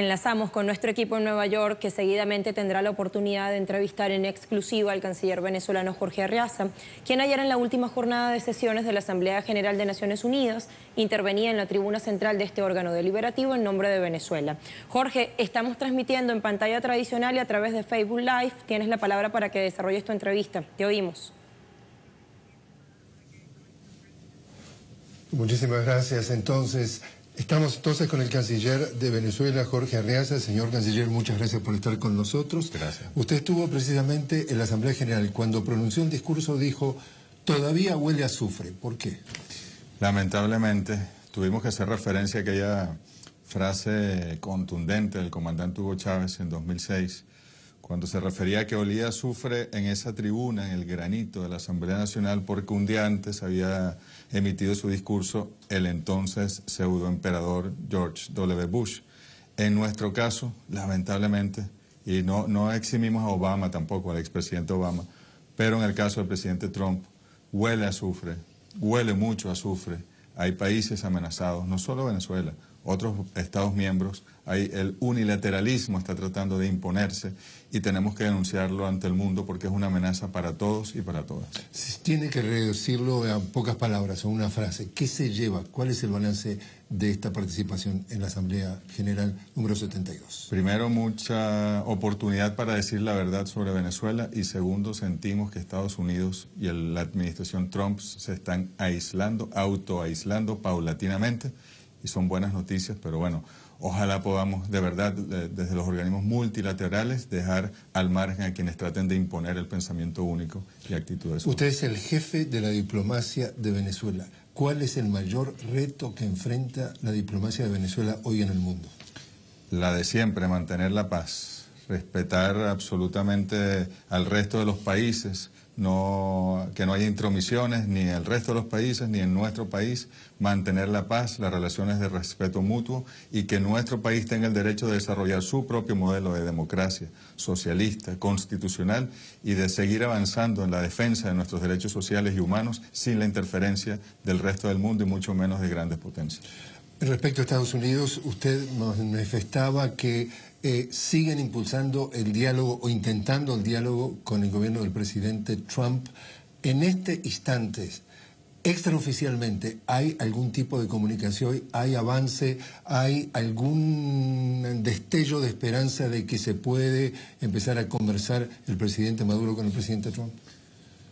enlazamos con nuestro equipo en Nueva York, que seguidamente tendrá la oportunidad de entrevistar en exclusiva al canciller venezolano Jorge Arriaza, quien ayer en la última jornada de sesiones de la Asamblea General de Naciones Unidas intervenía en la tribuna central de este órgano deliberativo en nombre de Venezuela. Jorge, estamos transmitiendo en pantalla tradicional y a través de Facebook Live. Tienes la palabra para que desarrolles tu entrevista. Te oímos. Muchísimas gracias. Entonces, Estamos entonces con el canciller de Venezuela, Jorge Arreaza. Señor canciller, muchas gracias por estar con nosotros. Gracias. Usted estuvo precisamente en la Asamblea General. Cuando pronunció el discurso dijo, todavía huele a azufre. ¿Por qué? Lamentablemente, tuvimos que hacer referencia a aquella frase contundente del comandante Hugo Chávez en 2006 cuando se refería a que olía azufre en esa tribuna, en el granito de la Asamblea Nacional, porque un día antes había emitido su discurso el entonces pseudoemperador George W. Bush. En nuestro caso, lamentablemente, y no, no eximimos a Obama tampoco, al expresidente Obama, pero en el caso del presidente Trump, huele a azufre, huele mucho a azufre. Hay países amenazados, no solo Venezuela, otros Estados miembros, hay el unilateralismo está tratando de imponerse y tenemos que denunciarlo ante el mundo porque es una amenaza para todos y para todas. Tiene que reducirlo a pocas palabras o una frase. ¿Qué se lleva? ¿Cuál es el balance de esta participación en la Asamblea General número 72? Primero, mucha oportunidad para decir la verdad sobre Venezuela y segundo, sentimos que Estados Unidos y la administración Trump se están aislando, autoaislando paulatinamente y son buenas noticias, pero bueno, ojalá podamos de verdad desde los organismos multilaterales dejar al margen a quienes traten de imponer el pensamiento único y actitudes. Usted es el jefe de la diplomacia de Venezuela. ¿Cuál es el mayor reto que enfrenta la diplomacia de Venezuela hoy en el mundo? La de siempre, mantener la paz, respetar absolutamente al resto de los países, no, que no haya intromisiones ni en el resto de los países ni en nuestro país, mantener la paz, las relaciones de respeto mutuo y que nuestro país tenga el derecho de desarrollar su propio modelo de democracia socialista, constitucional y de seguir avanzando en la defensa de nuestros derechos sociales y humanos sin la interferencia del resto del mundo y mucho menos de grandes potencias. Respecto a Estados Unidos, usted manifestaba que eh, siguen impulsando el diálogo o intentando el diálogo con el gobierno del presidente Trump. En este instante, extraoficialmente, ¿hay algún tipo de comunicación? ¿Hay avance? ¿Hay algún destello de esperanza de que se puede empezar a conversar el presidente Maduro con el presidente Trump?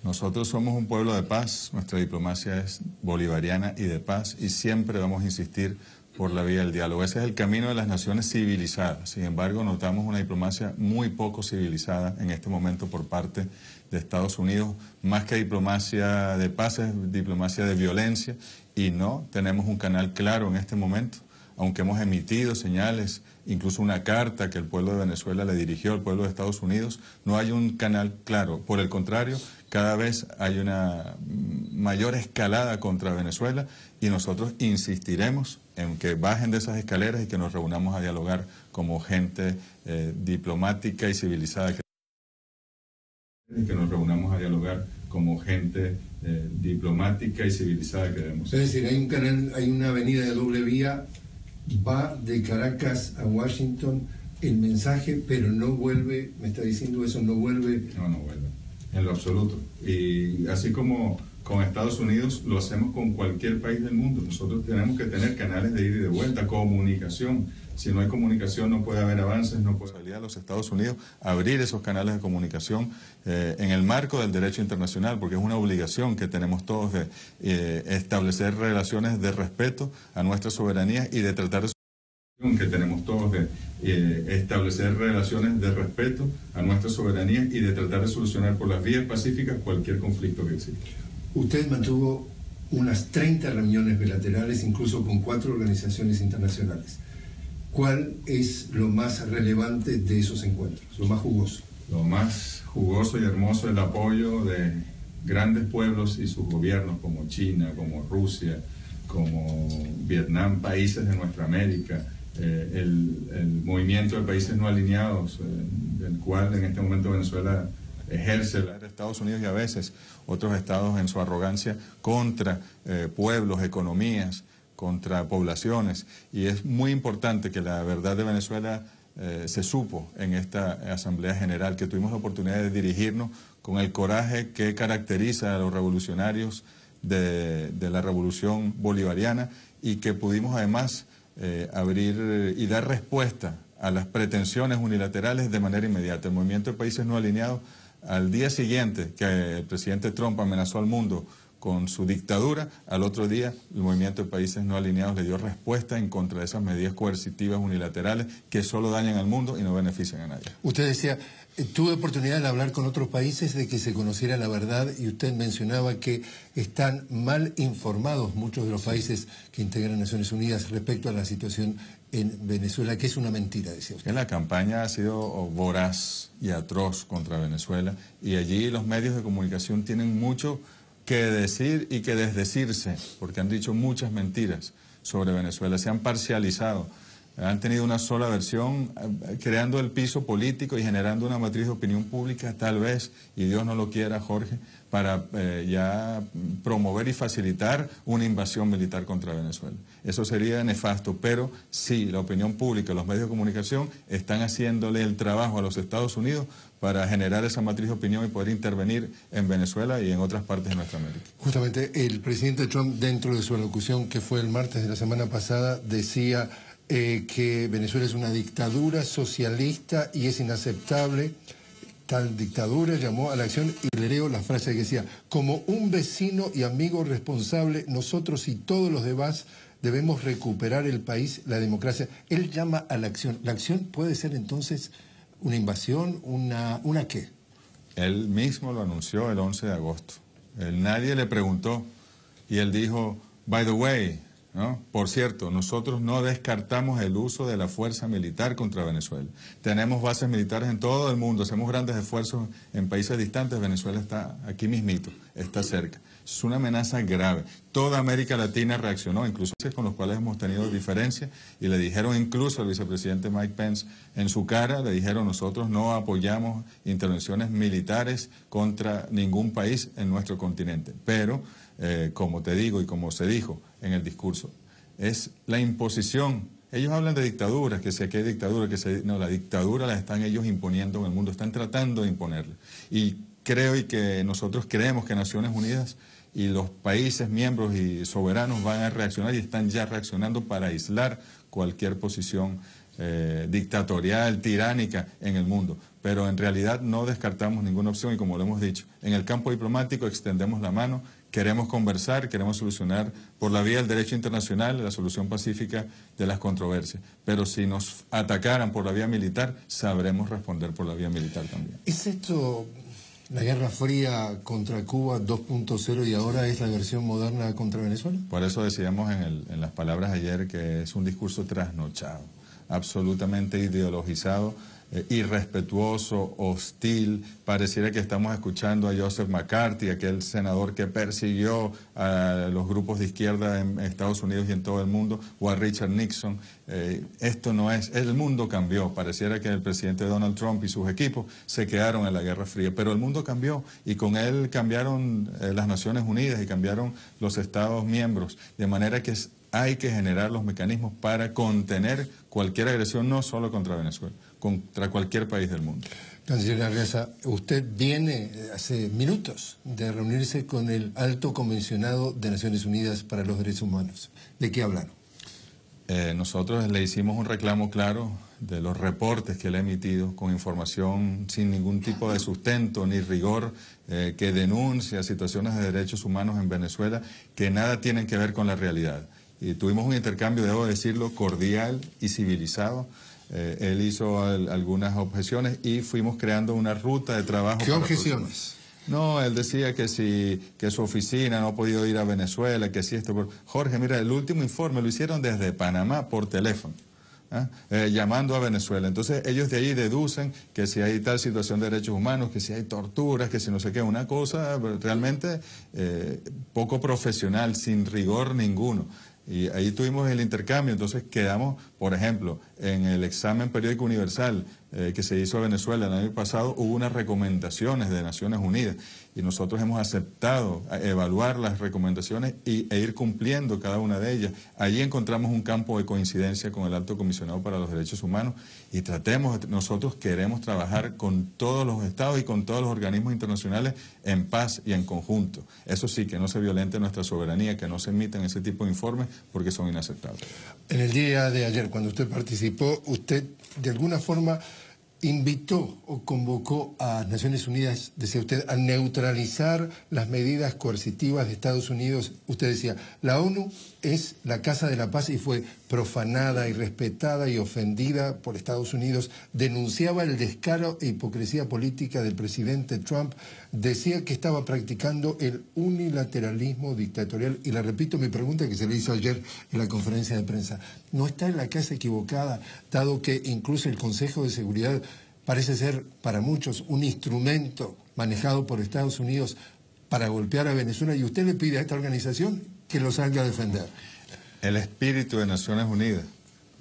Nosotros somos un pueblo de paz, nuestra diplomacia es bolivariana y de paz y siempre vamos a insistir por la vía del diálogo. Ese es el camino de las naciones civilizadas. Sin embargo, notamos una diplomacia muy poco civilizada en este momento por parte de Estados Unidos, más que diplomacia de paz, es diplomacia de violencia, y no tenemos un canal claro en este momento, aunque hemos emitido señales, incluso una carta que el pueblo de Venezuela le dirigió al pueblo de Estados Unidos, no hay un canal claro. Por el contrario, cada vez hay una mayor escalada contra Venezuela y nosotros insistiremos en que bajen de esas escaleras y que nos reunamos a dialogar como gente eh, diplomática y civilizada. Y que nos reunamos a dialogar como gente eh, diplomática y civilizada que debemos. Es decir, hay un canal, hay una avenida de doble vía, va de Caracas a Washington el mensaje, pero no vuelve, me está diciendo eso, no vuelve. No, no vuelve, en lo absoluto. Y así como con Estados Unidos, lo hacemos con cualquier país del mundo. Nosotros tenemos que tener canales de ida y de vuelta, comunicación. Si no hay comunicación no puede haber avances, no puede salir a los Estados Unidos, abrir esos canales de comunicación eh, en el marco del derecho internacional, porque es una obligación que tenemos todos de eh, establecer relaciones de respeto a nuestra soberanía y de tratar de que tenemos todos de eh, establecer relaciones de respeto a nuestra soberanía y de tratar de solucionar por las vías pacíficas cualquier conflicto que exista. Usted mantuvo unas 30 reuniones bilaterales, incluso con cuatro organizaciones internacionales. ¿Cuál es lo más relevante de esos encuentros, lo más jugoso? Lo más jugoso y hermoso es el apoyo de grandes pueblos y sus gobiernos como China, como Rusia, como Vietnam, países de nuestra América, eh, el, movimiento de países no alineados, eh, del cual en este momento Venezuela ejerce la Estados Unidos y a veces otros estados en su arrogancia contra eh, pueblos, economías, contra poblaciones. Y es muy importante que la verdad de Venezuela eh, se supo en esta Asamblea General, que tuvimos la oportunidad de dirigirnos con el coraje que caracteriza a los revolucionarios de, la revolución bolivariana y que pudimos además eh, abrir y dar respuesta a las pretensiones unilaterales de manera inmediata. El movimiento de países no alineados al día siguiente que el presidente Trump amenazó al mundo con su dictadura, al otro día el movimiento de países no alineados le dio respuesta en contra de esas medidas coercitivas unilaterales que solo dañan al mundo y no benefician a nadie. Usted decía, eh, tuve oportunidad de hablar con otros países de que se conociera la verdad y usted mencionaba que están mal informados muchos de los países que integran Naciones Unidas respecto a la situación en Venezuela, que es una mentira, decía usted. La campaña ha sido voraz y atroz contra Venezuela y allí los medios de comunicación tienen mucho que decir y que desdecirse, porque han dicho muchas mentiras sobre Venezuela, se han parcializado han tenido una sola versión, eh, creando el piso político y generando una matriz de opinión pública, tal vez, y Dios no lo quiera, Jorge, para eh, ya promover y facilitar una invasión militar contra Venezuela. Eso sería nefasto, pero sí, la opinión pública, los medios de comunicación están haciéndole el trabajo a los Estados Unidos para generar esa matriz de opinión y poder intervenir en Venezuela y en otras partes de nuestra América. Justamente el presidente Trump, dentro de su alocución, que fue el martes de la semana pasada, decía eh, que Venezuela es una dictadura socialista y es inaceptable. Tal dictadura llamó a la acción y le leo la frase que decía, como un vecino y amigo responsable, nosotros y todos los demás debemos recuperar el país, la democracia. Él llama a la acción. ¿La acción puede ser entonces una invasión, una, una qué? Él mismo lo anunció el 11 de agosto. nadie le preguntó y él dijo, by the way, ¿no? Por cierto, nosotros no descartamos el uso de la fuerza militar contra Venezuela. Tenemos bases militares en todo el mundo, hacemos grandes esfuerzos en países distantes. Venezuela está aquí mismito, está cerca. Es una amenaza grave. Toda América Latina reaccionó, incluso con los cuales hemos tenido diferencias, y le dijeron incluso al vicepresidente Mike Pence en su cara, le dijeron nosotros no apoyamos intervenciones militares contra ningún país en nuestro continente. Pero eh, como te digo y como se dijo en el discurso, es la imposición. Ellos hablan de dictaduras, que si aquí hay dictadura, que se... No, la dictadura la están ellos imponiendo en el mundo, están tratando de imponerla. Y creo y que nosotros creemos que Naciones Unidas y los países miembros y soberanos van a reaccionar y están ya reaccionando para aislar cualquier posición eh, dictatorial, tiránica en el mundo. Pero en realidad no descartamos ninguna opción y como lo hemos dicho, en el campo diplomático extendemos la mano queremos conversar, queremos solucionar por la vía del derecho internacional la solución pacífica de las controversias. Pero si nos atacaran por la vía militar, sabremos responder por la vía militar también. ¿Es esto la Guerra Fría contra Cuba 2.0 y ahora es la versión moderna contra Venezuela? Por eso decíamos en, las palabras ayer que es un discurso trasnochado, absolutamente ideologizado eh, irrespetuoso, hostil. Pareciera que estamos escuchando a Joseph McCarthy, aquel senador que persiguió a los grupos de izquierda en Estados Unidos y en todo el mundo, o a Richard Nixon. Eh, esto no es, el mundo cambió. Pareciera que el presidente Donald Trump y sus equipos se quedaron en la Guerra Fría, pero el mundo cambió y con él cambiaron eh, las Naciones Unidas y cambiaron los Estados miembros, de manera que hay que generar los mecanismos para contener cualquier agresión, no solo contra Venezuela contra cualquier país del mundo. Canciller usted viene eh, hace minutos de reunirse con el alto comisionado de Naciones Unidas para los Derechos Humanos. ¿De qué hablaron? Eh, nosotros le hicimos un reclamo claro de los reportes que él ha emitido con información sin ningún tipo de sustento ni rigor eh, que denuncia situaciones de derechos humanos en Venezuela que nada tienen que ver con la realidad y tuvimos un intercambio, debo decirlo, cordial y civilizado. Eh, él hizo algunas objeciones y fuimos creando una ruta de trabajo. ¿Qué objeciones? No, él decía que si que su oficina no ha podido ir a Venezuela, que si esto. Jorge, mira, el último informe lo hicieron desde Panamá por teléfono. ¿ah? Eh, llamando a Venezuela. Entonces ellos de ahí deducen que si hay tal situación de derechos humanos, que si hay torturas, que si no sé qué, una cosa realmente eh, poco profesional, sin rigor ninguno. Y ahí tuvimos el intercambio, entonces quedamos, por ejemplo, en el examen periódico universal, eh, que se hizo a Venezuela el año pasado, hubo unas recomendaciones de Naciones Unidas y nosotros hemos aceptado evaluar las recomendaciones e ir cumpliendo cada una de ellas. Allí encontramos un campo de coincidencia con el Alto Comisionado para los Derechos Humanos y tratemos, nosotros queremos trabajar con todos los estados y con todos los organismos internacionales en paz y en conjunto. Eso sí, que no se violente nuestra soberanía, que no se emitan ese tipo de informes porque son inaceptables. En el día de ayer, cuando usted participó, usted de alguna forma invitó o convocó a Naciones Unidas, decía usted, a neutralizar las medidas coercitivas de Estados Unidos. Usted decía, la ONU es la Casa de la Paz y fue profanada y respetada y ofendida por Estados Unidos. Denunciaba el descaro e hipocresía política del presidente Trump. Decía que estaba practicando el unilateralismo dictatorial. Y la repito mi pregunta que se le hizo ayer en la conferencia de prensa. ¿No está en la casa equivocada, dado que incluso el Consejo de Seguridad parece ser para muchos un instrumento manejado por Estados Unidos para golpear a Venezuela y usted le pide a esta organización que lo salga a defender. El espíritu de Naciones Unidas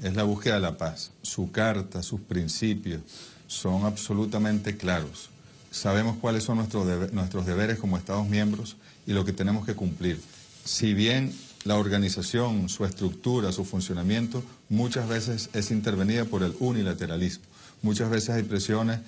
es la búsqueda de la paz. Su carta, sus principios son absolutamente claros. Sabemos cuáles son nuestros, nuestros deberes como Estados miembros y lo que tenemos que cumplir. Si bien la organización, su estructura, su funcionamiento, muchas veces es intervenida por el unilateralismo. Muchas veces hay presiones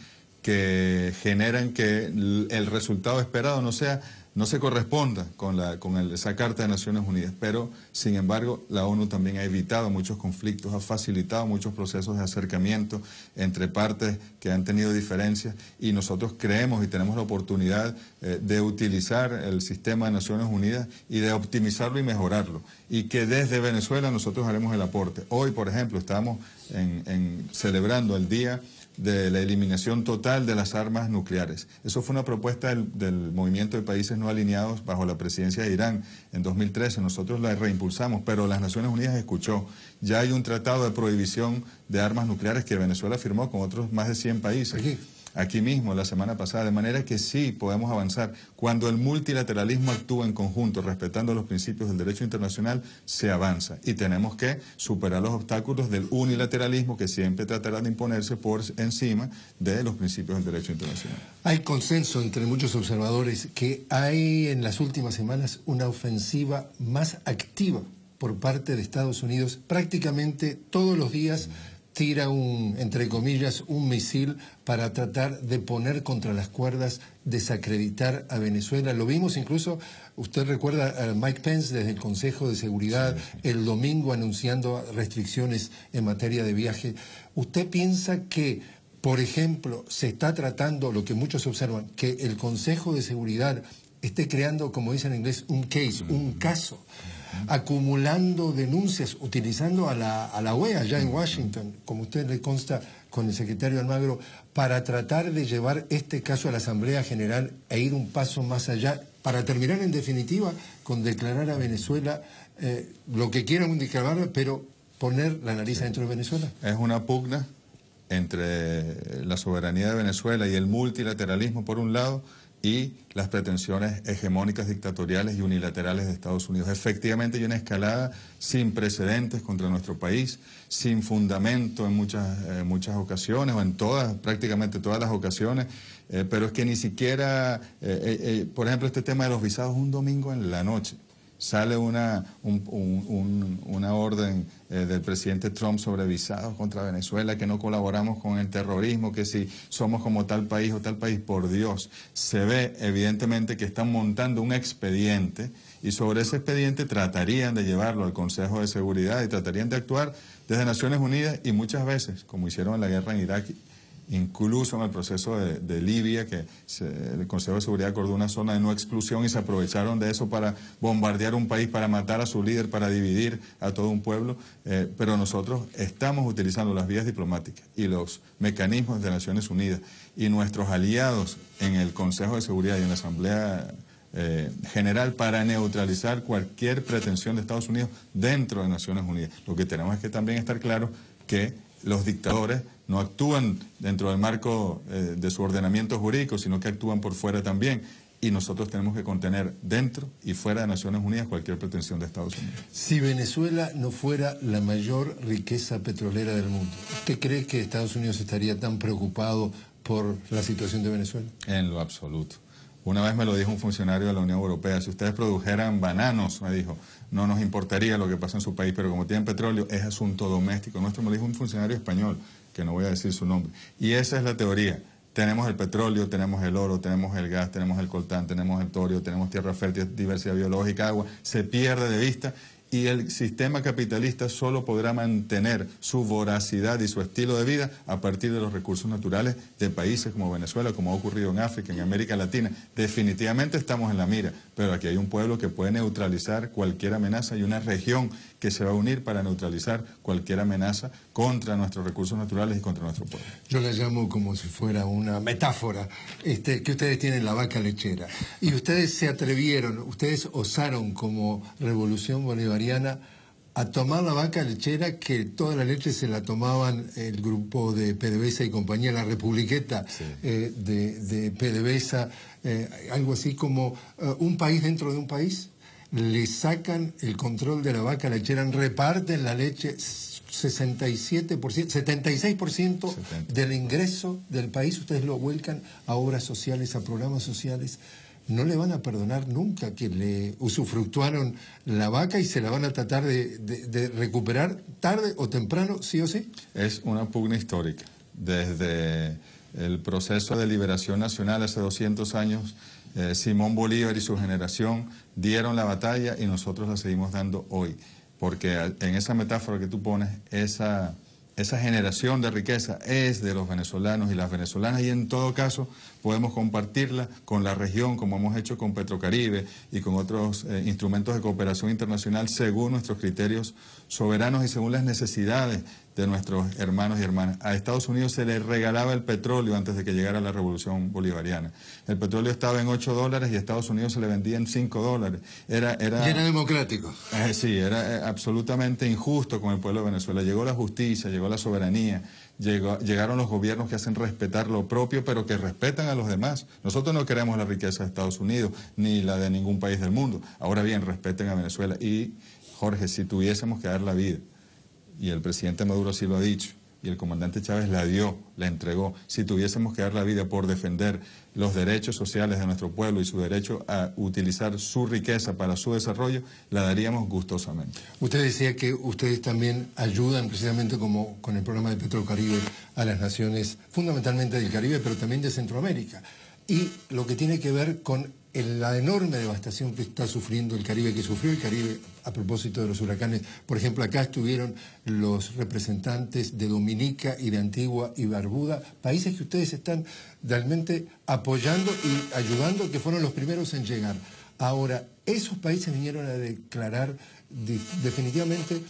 que generan que el resultado esperado no sea no se corresponda con, la, con el, esa Carta de Naciones Unidas, pero sin embargo la ONU también ha evitado muchos conflictos, ha facilitado muchos procesos de acercamiento entre partes que han tenido diferencias y nosotros creemos y tenemos la oportunidad eh, de utilizar el sistema de Naciones Unidas y de optimizarlo y mejorarlo y que desde Venezuela nosotros haremos el aporte. Hoy, por ejemplo, estamos en celebrando el Día de la eliminación total de las armas nucleares. Eso fue una propuesta del, del, movimiento de países no alineados bajo la presidencia de Irán en 2013. Nosotros la reimpulsamos, pero las Naciones Unidas escuchó. Ya hay un tratado de prohibición de armas nucleares que Venezuela firmó con otros más de 100 países aquí mismo la semana pasada, de manera que sí podemos avanzar. Cuando el multilateralismo actúa en conjunto, respetando los principios del derecho internacional, se avanza y tenemos que superar los obstáculos del unilateralismo que siempre tratará de imponerse por encima de los principios del derecho internacional. Hay consenso entre muchos observadores que hay en las últimas semanas una ofensiva más activa por parte de Estados Unidos prácticamente todos los días tira un, entre comillas, un misil para tratar de poner contra las cuerdas, desacreditar a Venezuela. Lo vimos incluso, usted recuerda a Mike Pence desde el Consejo de Seguridad el domingo anunciando restricciones en materia de viaje. ¿Usted piensa que, por ejemplo, se está tratando, lo que muchos observan, que el Consejo de Seguridad esté creando, como dice en inglés, un case, un caso? acumulando denuncias, utilizando a la, a la OEA ya en Washington, como usted le consta con el secretario Almagro, para tratar de llevar este caso a la Asamblea General e ir un paso más allá, para terminar en definitiva con declarar a Venezuela eh, lo que quieran declarar, pero poner la nariz adentro dentro de Venezuela. Es una pugna entre la soberanía de Venezuela y el multilateralismo por un lado y las pretensiones hegemónicas, dictatoriales y unilaterales de Estados Unidos. Efectivamente hay una escalada sin precedentes contra nuestro país, sin fundamento en muchas, eh, muchas ocasiones, o en todas, prácticamente todas las ocasiones, eh, pero es que ni siquiera, eh, por ejemplo, este tema de los visados un domingo en la noche sale una, una orden eh, del presidente Trump sobre visados contra Venezuela, que no colaboramos con el terrorismo, que si somos como tal país o tal país, por Dios, se ve evidentemente que están montando un expediente y sobre ese expediente tratarían de llevarlo al Consejo de Seguridad y tratarían de actuar desde Naciones Unidas y muchas veces, como hicieron en la guerra en Irak incluso en el proceso de, Libia, que el Consejo de Seguridad acordó una zona de no exclusión y se aprovecharon de eso para bombardear un país, para matar a su líder, para dividir a todo un pueblo. Eh, pero nosotros estamos utilizando las vías diplomáticas y los mecanismos de Naciones Unidas y nuestros aliados en el Consejo de Seguridad y en la Asamblea. Eh, general para neutralizar cualquier pretensión de Estados Unidos dentro de Naciones Unidas. Lo que tenemos es que también estar claro que los dictadores no actúan dentro del marco eh, de su ordenamiento jurídico, sino que actúan por fuera también. Y nosotros tenemos que contener dentro y fuera de Naciones Unidas cualquier pretensión de Estados Unidos. Si Venezuela no fuera la mayor riqueza petrolera del mundo, ¿usted cree que Estados Unidos estaría tan preocupado por la situación de Venezuela? En lo absoluto. Una vez me lo dijo un funcionario de la Unión Europea, si ustedes produjeran bananos, me dijo, no nos importaría lo que pasa en su país, pero como tienen petróleo, es asunto doméstico. Nuestro me lo dijo un funcionario español que no voy a decir su nombre. Y esa es la teoría. Tenemos el petróleo, tenemos el oro, tenemos el gas, tenemos el coltán, tenemos el torio, tenemos tierra fértil, diversidad biológica, agua. Se pierde de vista y el sistema capitalista solo podrá mantener su voracidad y su estilo de vida a partir de los recursos naturales de países como Venezuela, como ha ocurrido en África, en América Latina. Definitivamente estamos en la mira, pero aquí hay un pueblo que puede neutralizar cualquier amenaza y una región que se va a unir para neutralizar cualquier amenaza contra nuestros recursos naturales y contra nuestro pueblo. Yo la llamo como si fuera una metáfora, este, que ustedes tienen la vaca lechera y ustedes se atrevieron, ustedes osaron como revolución bolivariana a tomar la vaca lechera que toda la leche se la tomaban el grupo de PDVSA y compañía, la republiqueta eh, de, de PDVSA, eh, algo así como eh, un país dentro de un país, le sacan el control de la vaca lechera, reparten la leche 67%, 76% del ingreso del país, ustedes lo vuelcan a obras sociales, a programas sociales no le van a perdonar nunca que le usufructuaron la vaca y se la van a tratar de, recuperar tarde o temprano, sí o sí. Es una pugna histórica. Desde el proceso de liberación nacional hace 200 años, eh, Simón Bolívar y su generación dieron la batalla y nosotros la seguimos dando hoy. Porque en esa metáfora que tú pones, esa esa generación de riqueza es de los venezolanos y las venezolanas y en todo caso podemos compartirla con la región como hemos hecho con Petrocaribe y con otros eh, instrumentos de cooperación internacional según nuestros criterios soberanos y según las necesidades de nuestros hermanos y hermanas. A Estados Unidos se le regalaba el petróleo antes de que llegara la revolución bolivariana. El petróleo estaba en 8 dólares y a Estados Unidos se le vendía en 5 dólares. Era, era, y democrático. Eh, sí, era eh, absolutamente injusto con el pueblo de Venezuela. Llegó la justicia, llegó la soberanía, llegó, llegaron los gobiernos que hacen respetar lo propio, pero que respetan a los demás. Nosotros no queremos la riqueza de Estados Unidos ni la de ningún país del mundo. Ahora bien, respeten a Venezuela. Y, Jorge, si tuviésemos que dar la vida y el presidente Maduro sí lo ha dicho, y el comandante Chávez la dio, la entregó. Si tuviésemos que dar la vida por defender los derechos sociales de nuestro pueblo y su derecho a utilizar su riqueza para su desarrollo, la daríamos gustosamente. Usted decía que ustedes también ayudan precisamente como con el programa de Petrocaribe a las naciones fundamentalmente del Caribe, pero también de Centroamérica. Y lo que tiene que ver con en la enorme devastación que está sufriendo el Caribe, que sufrió el Caribe a propósito de los huracanes. Por ejemplo, acá estuvieron los representantes de Dominica y de Antigua y Barbuda, países que ustedes están realmente apoyando y ayudando, que fueron los primeros en llegar. Ahora, esos países vinieron a declarar definitivamente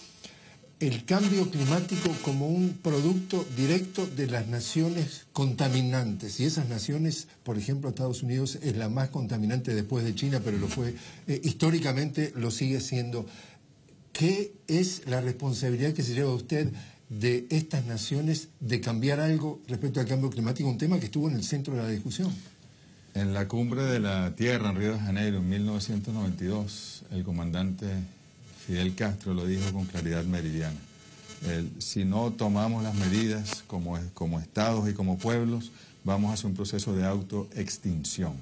el cambio climático como un producto directo de las naciones contaminantes. Y esas naciones, por ejemplo, Estados Unidos es la más contaminante después de China, pero lo fue eh, históricamente, lo sigue siendo. ¿Qué es la responsabilidad que se lleva usted de estas naciones de cambiar algo respecto al cambio climático? Un tema que estuvo en el centro de la discusión. En la cumbre de la Tierra, en Río de Janeiro, en 1992, el comandante Fidel Castro lo dijo con claridad meridiana. si no tomamos las medidas como, como estados y como pueblos, vamos hacia un proceso de autoextinción.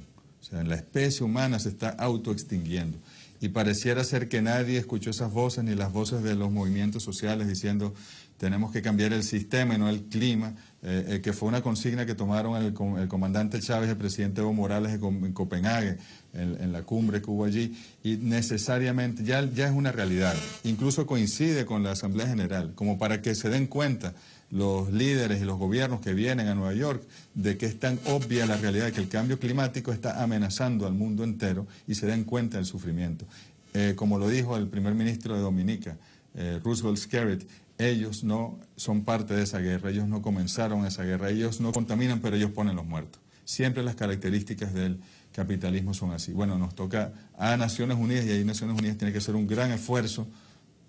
O sea, la especie humana se está autoextinguiendo. Y pareciera ser que nadie escuchó esas voces, ni las voces de los movimientos sociales diciendo tenemos que cambiar el sistema y no el clima, eh, eh, que fue una consigna que tomaron el, comandante Chávez, el presidente Evo Morales en Copenhague, en, la cumbre que hubo allí, y necesariamente ya, ya es una realidad, incluso coincide con la Asamblea General, como para que se den cuenta los líderes y los gobiernos que vienen a Nueva York de que es tan obvia la realidad de que el cambio climático está amenazando al mundo entero y se den cuenta del sufrimiento. Eh, como lo dijo el primer ministro de Dominica, Roosevelt Skerritt, ellos no son parte de esa guerra, ellos no comenzaron esa guerra, ellos no contaminan, pero ellos ponen los muertos. Siempre las características del capitalismo son así. Bueno, nos toca a Naciones Unidas y ahí Naciones Unidas tiene que hacer un gran esfuerzo.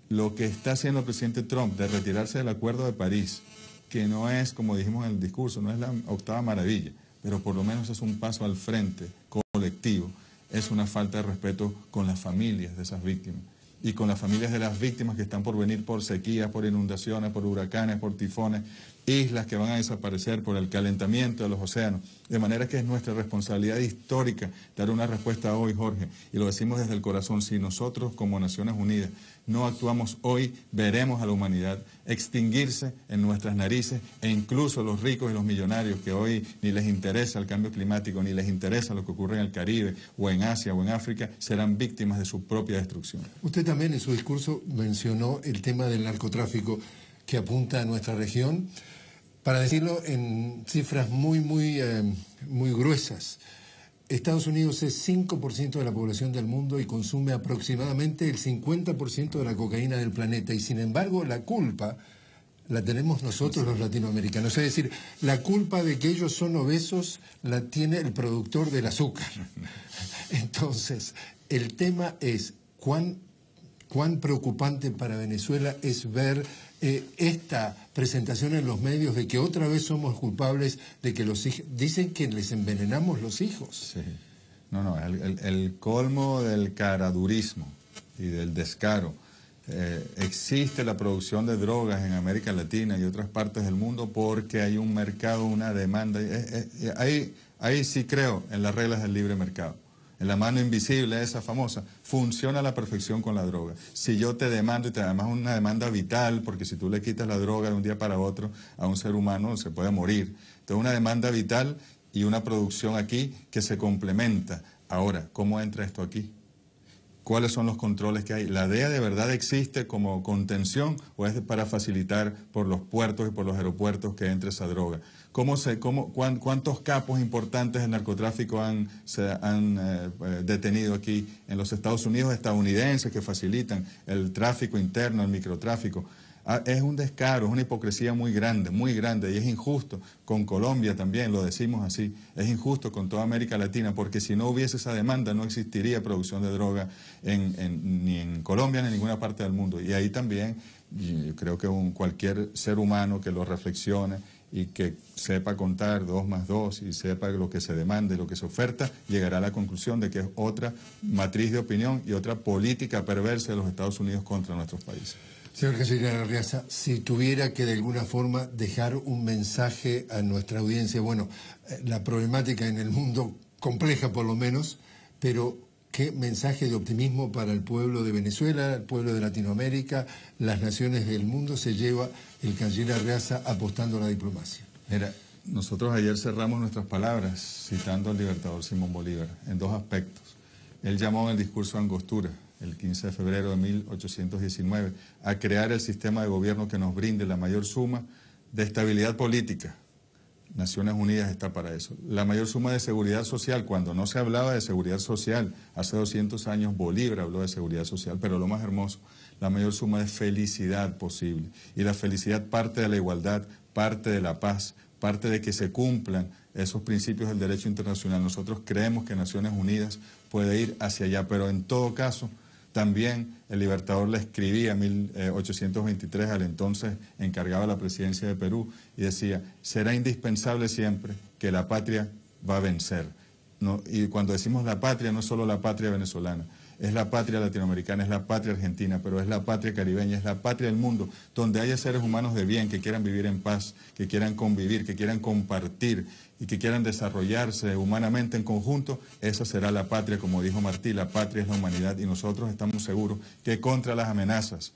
Lo que está haciendo el presidente Trump de retirarse del Acuerdo de París, que no es, como dijimos en el discurso, no es la octava maravilla, pero por lo menos es un paso al frente colectivo, es una falta de respeto con las familias de esas víctimas y con las familias de las víctimas que están por venir por sequías, por inundaciones, por huracanes, por tifones, islas que van a desaparecer por el calentamiento de los océanos. De manera que es nuestra responsabilidad histórica dar una respuesta hoy, Jorge. Y lo decimos desde el corazón. Si nosotros como Naciones Unidas no actuamos hoy, veremos a la humanidad extinguirse en nuestras narices e incluso los ricos y los millonarios que hoy ni les interesa el cambio climático, ni les interesa lo que ocurre en el Caribe o en Asia o en África, serán víctimas de su propia destrucción. Usted también en su discurso mencionó el tema del narcotráfico que apunta a nuestra región. Para decirlo en cifras muy, muy, eh, muy gruesas, Estados Unidos es 5% de la población del mundo y consume aproximadamente el 50% de la cocaína del planeta. Y sin embargo, la culpa la tenemos nosotros los latinoamericanos. Es decir, la culpa de que ellos son obesos la tiene el productor del azúcar. Entonces, el tema es cuán, cuán preocupante para Venezuela es ver eh, esta presentación en los medios de que otra vez somos culpables de que los hijos... Dicen que les envenenamos los hijos. No, no, el, colmo del caradurismo y del descaro. Eh, existe la producción de drogas en América Latina y otras partes del mundo porque hay un mercado, una demanda. Eh, ahí sí creo en las reglas del libre mercado. En la mano invisible, esa famosa, funciona a la perfección con la droga. Si yo te demando, y te además una demanda vital, porque si tú le quitas la droga de un día para otro a un ser humano, se puede morir. Entonces, una demanda vital y una producción aquí que se complementa. Ahora, ¿cómo entra esto aquí? ¿Cuáles son los controles que hay? ¿La DEA de verdad existe como contención o es para facilitar por los puertos y por los aeropuertos que entre esa droga? cómo se, cómo, cuántos capos importantes del narcotráfico han, se han eh, eh, detenido aquí en los Estados Unidos estadounidenses que facilitan el tráfico interno, el microtráfico. Ah, es un descaro, es una hipocresía muy grande, muy grande, y es injusto con Colombia también, lo decimos así, es injusto con toda América Latina, porque si no hubiese esa demanda no existiría producción de droga en, ni en Colombia ni en ninguna parte del mundo. Y ahí también, yo creo que un, cualquier ser humano que lo reflexione y que sepa contar dos más dos y sepa lo que se demanda y lo que se oferta, llegará a la conclusión de que es otra matriz de opinión y otra política perversa de los Estados Unidos contra nuestros países. Señor Canciller Riaza, si tuviera que de alguna forma dejar un mensaje a nuestra audiencia, bueno, eh, la problemática en el mundo, compleja por lo menos, pero qué mensaje de optimismo para el pueblo de Venezuela, el pueblo de Latinoamérica, las naciones del mundo se lleva el canciller Reaza apostando a la diplomacia. Mira, nosotros ayer cerramos nuestras palabras citando al libertador Simón Bolívar en dos aspectos. Él llamó en el discurso Angostura, el 15 de febrero de 1819, a crear el sistema de gobierno que nos brinde la mayor suma de estabilidad política, Naciones Unidas está para eso. La mayor suma de seguridad social, cuando no se hablaba de seguridad social, hace 200 años Bolívar habló de seguridad social, pero lo más hermoso, la mayor suma de felicidad posible. Y la felicidad parte de la igualdad, parte de la paz, parte de que se cumplan esos principios del derecho internacional. Nosotros creemos que Naciones Unidas puede ir hacia allá, pero en todo caso también el Libertador le escribía en 1823 eh, al entonces encargado de la presidencia de Perú y decía, será indispensable siempre que la patria va a vencer. Y cuando decimos la patria, no solo la patria venezolana, es la patria latinoamericana, es la patria argentina, pero es la patria caribeña, es la patria del mundo, donde haya seres humanos de bien que quieran vivir en paz, que quieran convivir, que quieran compartir y que quieran desarrollarse humanamente en conjunto, esa será la patria, como dijo Martí, la patria es la humanidad y nosotros estamos seguros que contra las amenazas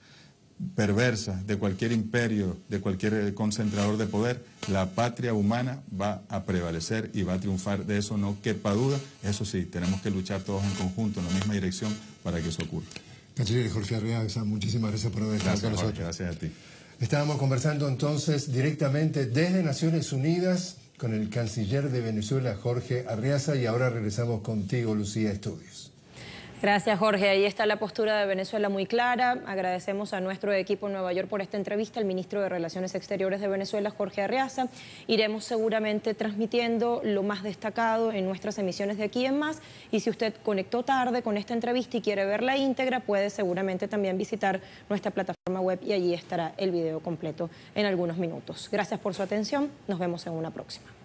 perversa de cualquier imperio, de cualquier eh, concentrador de poder, la patria humana va a prevalecer y va a triunfar. De eso no quepa duda. Eso sí, tenemos que luchar todos en conjunto, en la misma dirección, para que eso ocurra. Canciller Jorge Arriaza, muchísimas gracias por haber estado con nosotros. gracias a ti. Estábamos conversando entonces directamente desde Naciones Unidas con el canciller de Venezuela, Jorge Arriaza, y ahora regresamos contigo, Lucía Estudios. Gracias, Jorge. Ahí está la postura de Venezuela muy clara. Agradecemos a nuestro equipo en Nueva York por esta entrevista, al ministro de Relaciones Exteriores de Venezuela, Jorge Arreaza. Iremos seguramente transmitiendo lo más destacado en nuestras emisiones de aquí en más. Y si usted conectó tarde con esta entrevista y quiere verla íntegra, puede seguramente también visitar nuestra plataforma web y allí estará el video completo en algunos minutos. Gracias por su atención. Nos vemos en una próxima.